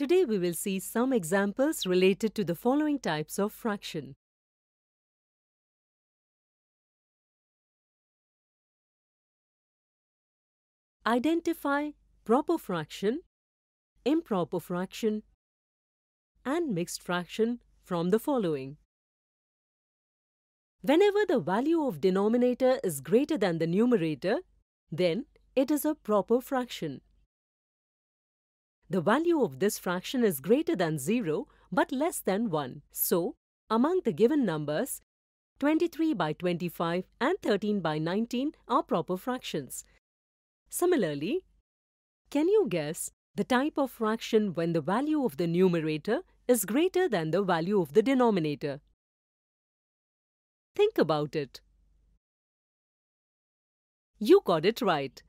Today we will see some examples related to the following types of fraction. Identify proper fraction, improper fraction and mixed fraction from the following. Whenever the value of denominator is greater than the numerator, then it is a proper fraction. The value of this fraction is greater than 0 but less than 1. So, among the given numbers, 23 by 25 and 13 by 19 are proper fractions. Similarly, can you guess the type of fraction when the value of the numerator is greater than the value of the denominator? Think about it. You got it right.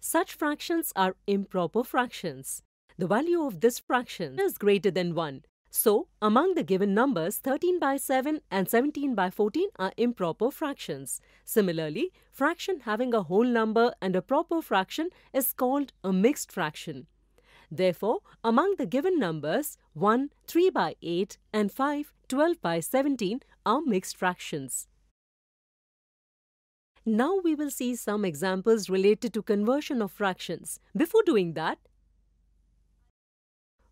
Such fractions are improper fractions. The value of this fraction is greater than 1. So, among the given numbers, 13 by 7 and 17 by 14 are improper fractions. Similarly, fraction having a whole number and a proper fraction is called a mixed fraction. Therefore, among the given numbers, 1, 3 by 8 and 5, 12 by 17 are mixed fractions. Now we will see some examples related to conversion of fractions. Before doing that,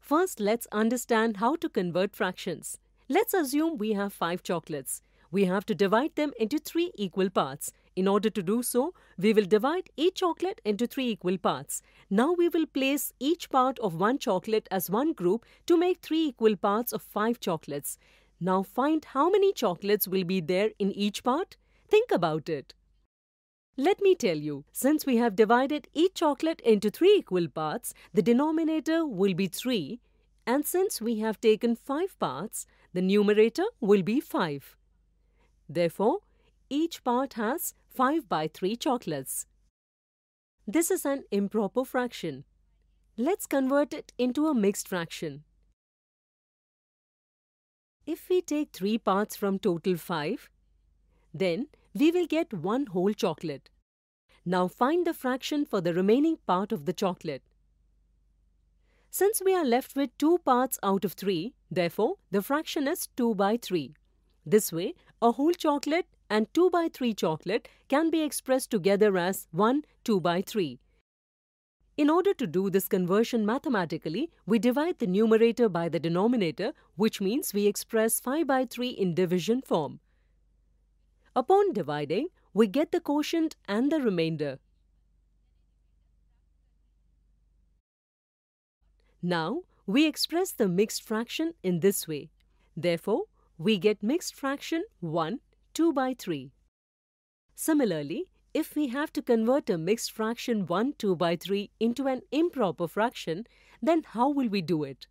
First, let's understand how to convert fractions. Let's assume we have 5 chocolates. We have to divide them into 3 equal parts. In order to do so, we will divide each chocolate into 3 equal parts. Now we will place each part of one chocolate as one group to make 3 equal parts of 5 chocolates. Now find how many chocolates will be there in each part. Think about it. Let me tell you, since we have divided each chocolate into three equal parts, the denominator will be 3 and since we have taken 5 parts, the numerator will be 5. Therefore, each part has 5 by 3 chocolates. This is an improper fraction. Let's convert it into a mixed fraction. If we take 3 parts from total 5, then we will get one whole chocolate. Now find the fraction for the remaining part of the chocolate. Since we are left with 2 parts out of 3, therefore the fraction is 2 by 3. This way, a whole chocolate and 2 by 3 chocolate can be expressed together as 1 2 by 3. In order to do this conversion mathematically, we divide the numerator by the denominator, which means we express 5 by 3 in division form. Upon dividing, we get the quotient and the remainder. Now, we express the mixed fraction in this way. Therefore, we get mixed fraction 1, 2 by 3. Similarly, if we have to convert a mixed fraction 1, 2 by 3 into an improper fraction, then how will we do it?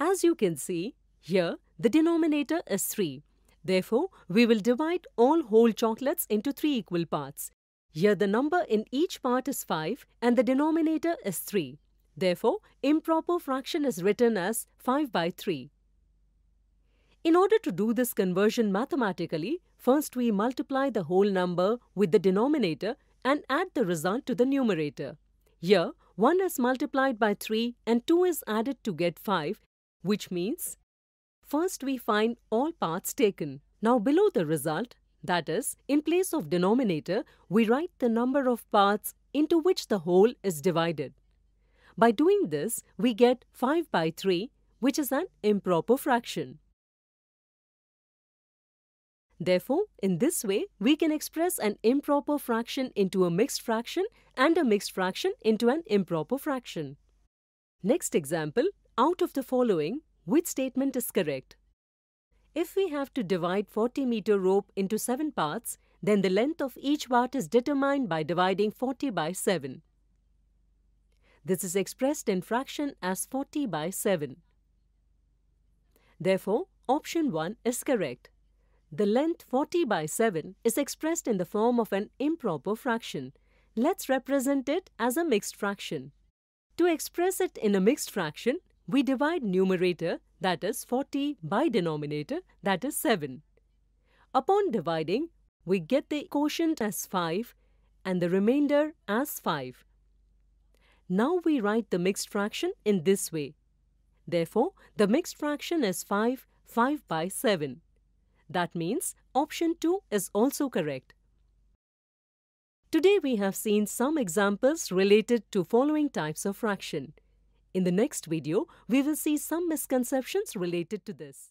As you can see, here the denominator is 3 Therefore, we will divide all whole chocolates into three equal parts. Here the number in each part is 5 and the denominator is 3. Therefore, improper fraction is written as 5 by 3. In order to do this conversion mathematically, first we multiply the whole number with the denominator and add the result to the numerator. Here, 1 is multiplied by 3 and 2 is added to get 5, which means First, we find all paths taken. Now below the result, that is, in place of denominator, we write the number of paths into which the whole is divided. By doing this, we get 5 by 3, which is an improper fraction. Therefore, in this way, we can express an improper fraction into a mixed fraction and a mixed fraction into an improper fraction. Next example, out of the following, which statement is correct? If we have to divide 40 meter rope into 7 parts, then the length of each part is determined by dividing 40 by 7. This is expressed in fraction as 40 by 7. Therefore, option 1 is correct. The length 40 by 7 is expressed in the form of an improper fraction. Let's represent it as a mixed fraction. To express it in a mixed fraction, we divide numerator, that is 40, by denominator, that is 7. Upon dividing, we get the quotient as 5 and the remainder as 5. Now we write the mixed fraction in this way. Therefore, the mixed fraction is 5, 5 by 7. That means option 2 is also correct. Today we have seen some examples related to following types of fraction. In the next video, we will see some misconceptions related to this.